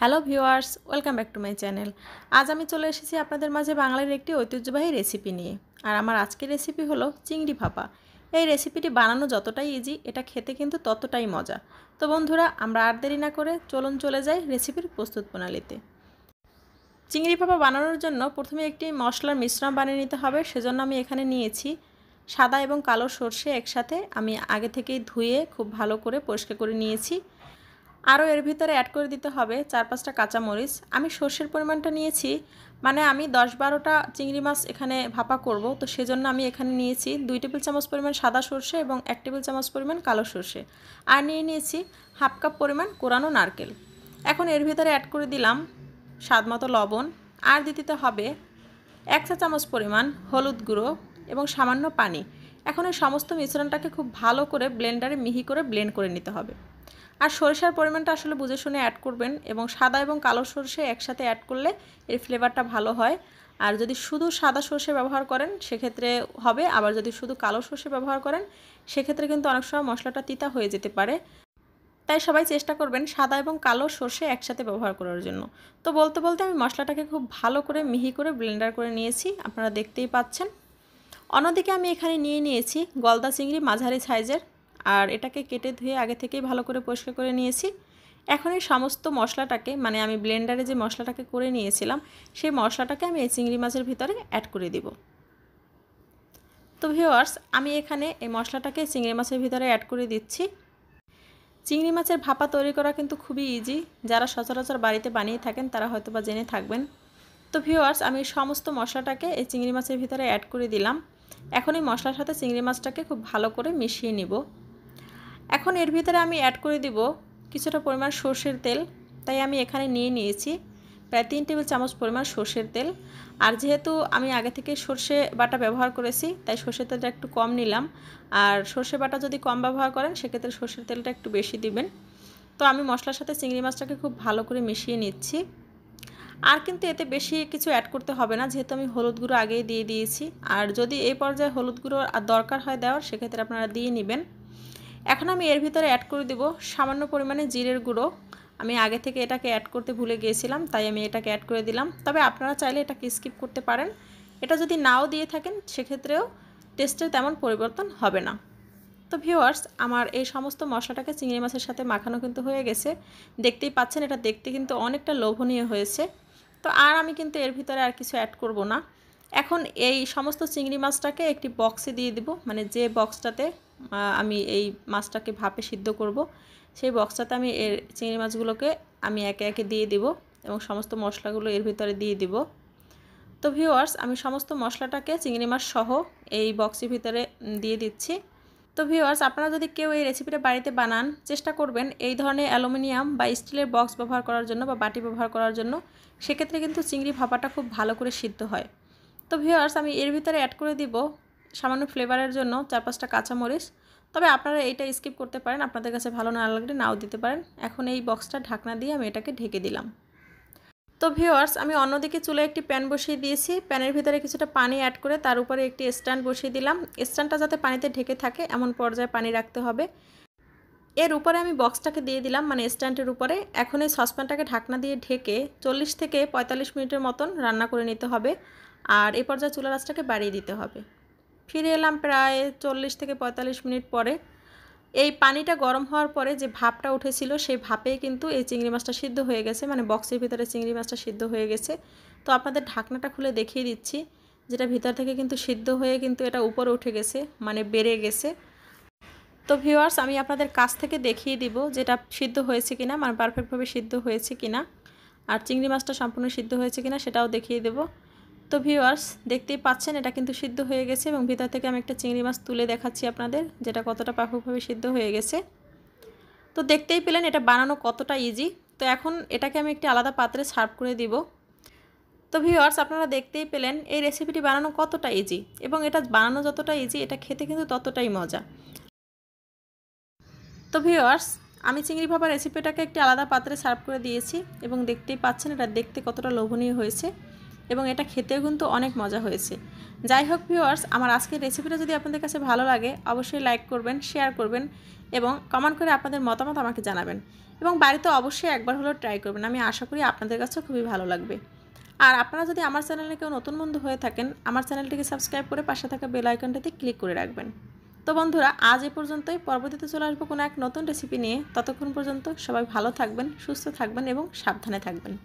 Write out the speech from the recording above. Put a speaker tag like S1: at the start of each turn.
S1: hello viewers welcome back to my channel আজ আমি চলে এসেছি আপনাদের মাঝে বাঙালির একটি ঐতিহ্যবাহী রেসিপি নিয়ে আর আমার আজকের রেসিপি হলো চিংড়ি ভাপা এই রেসিপিটি বানানো যতটাই ইজি এটা খেতে কিন্তু ততটাই মজা তো বন্ধুরা আমরা আর দেরি না করে চলুন চলে যাই রেসিপির প্রস্তুত প্রণালীতে চিংড়ি ভাপা বানানোর জন্য প্রথমে একটি মশলার মিশ্রণ বানিয়ে নিতে হবে সেজন্য আমি এখানে নিয়েছি সাদা এবং কালো সর্ষে একসাথে আমি আগে থেকেই ধুয়ে খুব ভালো করে পরিষ্কার করে নিয়েছি আরও এর ভিতরে অ্যাড করে দিতে হবে চার পাঁচটা কাঁচামরিচ আমি সর্ষের পরিমাণটা নিয়েছি মানে আমি দশ বারোটা চিংড়ি মাছ এখানে ভাপা করব তো সেজন্য আমি এখানে নিয়েছি দুই টেবিল চামচ পরিমাণ সাদা সর্ষে এবং এক টেবিল চামচ পরিমাণ কালো সর্ষে আর নিয়ে নিয়েছি হাফ কাপ পরিমাণ কোরানো নারকেল এখন এর ভিতরে অ্যাড করে দিলাম স্বাদ মতো লবণ আর দিতে হবে এক চা চামচ পরিমাণ হলুদ গুঁড়ো এবং সামান্য পানি এখন এই সমস্ত মিশ্রণটাকে খুব ভালো করে ব্লেন্ডারে মিহি করে ব্লেন্ড করে নিতে হবে আর সরিষার পরিমাণটা আসলে বুঝে শুনে অ্যাড করবেন এবং সাদা এবং কালো সরষে একসাথে অ্যাড করলে এর ফ্লেভারটা ভালো হয় আর যদি শুধু সাদা সর্ষে ব্যবহার করেন সেক্ষেত্রে হবে আবার যদি শুধু কালো সরষে ব্যবহার করেন সেক্ষেত্রে কিন্তু অনেক সময় মশলাটা তিতা হয়ে যেতে পারে তাই সবাই চেষ্টা করবেন সাদা এবং কালো সর্ষে একসাথে ব্যবহার করার জন্য তো বলতে বলতে আমি মশলাটাকে খুব ভালো করে মিহি করে ব্লেন্ডার করে নিয়েছি আপনারা দেখতেই পাচ্ছেন অন্যদিকে আমি এখানে নিয়ে নিয়েছি গলদা চিংড়ি মাঝারি সাইজের আর এটাকে কেটে ধুয়ে আগে থেকেই ভালো করে পরিষ্কার করে নিয়েছি এখন এই সমস্ত মশলাটাকে মানে আমি ব্লেন্ডারে যে মশলাটাকে করে নিয়েছিলাম সেই মশলাটাকে আমি এই চিংড়ি মাছের ভিতরে অ্যাড করে দিব তো ভিওয়ার্স আমি এখানে এই মশলাটাকে চিংড়ি মাছের ভিতরে অ্যাড করে দিচ্ছি চিংড়ি মাছের ভাপা তৈরি করা কিন্তু খুবই ইজি যারা সচরাচর বাড়িতে বানিয়ে থাকেন তারা হয়তো বা জেনে থাকবেন তো ভিওয়ার্স আমি সমস্ত মশলাটাকে এই চিংড়ি মাছের ভিতরে অ্যাড করে দিলাম এখন এই মশলার সাথে চিংড়ি মাছটাকে খুব ভালো করে মিশিয়ে নিব এখন এর ভিতরে আমি অ্যাড করে দিব কিছুটা পরিমাণ সর্ষের তেল তাই আমি এখানে নিয়ে নিয়েছি প্রায় তিন টেবিল চামচ পরিমাণ সর্ষের তেল আর যেহেতু আমি আগে থেকে সর্ষে বাটা ব্যবহার করেছি তাই সর্ষের তেলটা একটু কম নিলাম আর সর্ষে বাটা যদি কম ব্যবহার করেন সেক্ষেত্রে সর্ষের তেলটা একটু বেশি দিবেন তো আমি মশলার সাথে চিংড়ি মাছটাকে খুব ভালো করে মিশিয়ে নিচ্ছি আর কিন্তু এতে বেশি কিছু অ্যাড করতে হবে না যেহেতু আমি হলুদ গুঁড়ো আগেই দিয়ে দিয়েছি আর যদি এই পর্যায়ে হলুদ গুঁড়ো আর দরকার হয় দেওয়ার সেক্ষেত্রে আপনারা দিয়ে নেবেন এখন আমি এর ভিতরে অ্যাড করে দেব সামান্য পরিমাণে জিরের গুঁড়ো আমি আগে থেকে এটাকে অ্যাড করতে ভুলে গিয়েছিলাম তাই আমি এটাকে অ্যাড করে দিলাম তবে আপনারা চাইলে এটাকে স্কিপ করতে পারেন এটা যদি নাও দিয়ে থাকেন সেক্ষেত্রেও টেস্টের তেমন পরিবর্তন হবে না তো ভিউয়ার্স আমার এই সমস্ত মশলাটাকে চিংড়ি মাছের সাথে মাখানো কিন্তু হয়ে গেছে দেখতেই পাচ্ছেন এটা দেখতে কিন্তু অনেকটা লোভনীয় হয়েছে তো আর আমি কিন্তু এর ভিতরে আর কিছু অ্যাড করব না এখন এই সমস্ত চিংড়ি মাছটাকে একটি বক্সে দিয়ে দিব মানে যে বক্সটাতে আমি এই মাছটাকে ভাপে সিদ্ধ করব সেই বক্সটাতে আমি এর চিংড়ি মাছগুলোকে আমি একে একে দিয়ে দিব এবং সমস্ত মশলাগুলো এর ভিতরে দিয়ে দিব তো ভিউয়ার্স আমি সমস্ত মশলাটাকে চিংড়ি মাছ সহ এই বক্সের ভিতরে দিয়ে দিচ্ছি তো ভিউয়ার্স আপনারা যদি কেউ এই রেসিপিটা বাড়িতে বানান চেষ্টা করবেন এই ধরনের অ্যালুমিনিয়াম বা স্টিলের বক্স ব্যবহার করার জন্য বা বাটি ব্যবহার করার জন্য সেক্ষেত্রে কিন্তু চিংড়ি ভাপাটা খুব ভালো করে সিদ্ধ হয় তো ভিউয়ার্স আমি এর ভিতরে অ্যাড করে দিব সামান্য ফ্লেভারের জন্য চার পাঁচটা কাঁচামরিচ তবে আপনারা এইটা স্কিপ করতে পারেন আপনাদের কাছে ভালো না লাগলে নাও দিতে পারেন এখন এই বক্সটা ঢাকনা দিয়ে আমি এটাকে ঢেকে দিলাম তো ভিওয়ার্স আমি অন্যদিকে চুলে একটি প্যান বসিয়ে দিয়েছি প্যানের ভিতরে কিছুটা পানি অ্যাড করে তার উপরে একটি স্ট্যান্ড বসিয়ে দিলাম স্ট্যান্ডটা যাতে পানিতে ঢেকে থাকে এমন পর্যায়ে পানি রাখতে হবে এর উপরে আমি বক্সটাকে দিয়ে দিলাম মানে স্ট্যান্ডের উপরে এখন এই সসপ্যানটাকে ঢাকনা দিয়ে ঢেকে চল্লিশ থেকে পঁয়তাল্লিশ মিনিটের মতন রান্না করে নিতে হবে আর এ পর্যায়ে চুলা রাসটাকে বাড়িয়ে দিতে হবে ফিরে এলাম প্রায় চল্লিশ থেকে পঁয়তাল্লিশ মিনিট পরে এই পানিটা গরম হওয়ার পরে যে ভাপটা উঠেছিল সেই ভাপে কিন্তু এই চিংড়ি মাছটা সিদ্ধ হয়ে গেছে মানে বক্সের ভিতরে চিংড়ি মাছটা সিদ্ধ হয়ে গেছে তো আপনাদের ঢাকনাটা খুলে দেখিয়ে দিচ্ছি যেটা ভিতর থেকে কিন্তু সিদ্ধ হয়ে কিন্তু এটা উপরে উঠে গেছে মানে বেড়ে গেছে তো ভিওয়ার্স আমি আপনাদের কাছ থেকে দেখিয়ে দিব যেটা সিদ্ধ হয়েছে কিনা মানে পারফেক্টভাবে সিদ্ধ হয়েছে কিনা আর চিংড়ি মাছটা সম্পূর্ণ সিদ্ধ হয়েছে কিনা সেটাও দেখিয়ে দেবো তো ভিউয়ার্স দেখতেই পাচ্ছেন এটা কিন্তু সিদ্ধ হয়ে গেছে এবং ভিতর থেকে আমি একটা চিংড়ি মাছ তুলে দেখাচ্ছি আপনাদের যেটা কতটা পারফেক্টভাবে সিদ্ধ হয়ে গেছে তো দেখতেই পেলেন এটা বানানো কতটা ইজি তো এখন এটাকে আমি একটি আলাদা পাত্রে সার্ভ করে দিব তো ভিউয়ার্স আপনারা দেখতেই পেলেন এই রেসিপিটি বানানো কতটা ইজি এবং এটা বানানো যতটা ইজি এটা খেতে কিন্তু ততটাই মজা তো ভিউয়ার্স আমি চিংড়ি ভাপা রেসিপিটাকে একটি আলাদা পাত্রে সার্ভ করে দিয়েছি এবং দেখতেই পাচ্ছেন এটা দেখতে কতটা লোভনীয় হয়েছে এবং এটা খেতেও কিন্তু অনেক মজা হয়েছে যাই হোক ভিউয়ার্স আমার আজকের রেসিপিটা যদি আপনাদের কাছে ভালো লাগে অবশ্যই লাইক করবেন শেয়ার করবেন এবং কমেন্ট করে আপনাদের মতামত আমাকে জানাবেন এবং বাড়িতে অবশ্যই একবার হলেও ট্রাই করবেন আমি আশা করি আপনাদের কাছেও খুবই ভালো লাগবে আর আপনারা যদি আমার চ্যানেলে কেউ নতুন বন্ধু হয়ে থাকেন আমার চ্যানেলটিকে সাবস্ক্রাইব করে পাশে থাকা বেল আইকনটাতে ক্লিক করে রাখবেন তো বন্ধুরা আজ এ পর্যন্তই পরবর্তীতে চলে আসবো কোনো এক নতুন রেসিপি নিয়ে ততক্ষণ পর্যন্ত সবাই ভালো থাকবেন সুস্থ থাকবেন এবং সাবধানে থাকবেন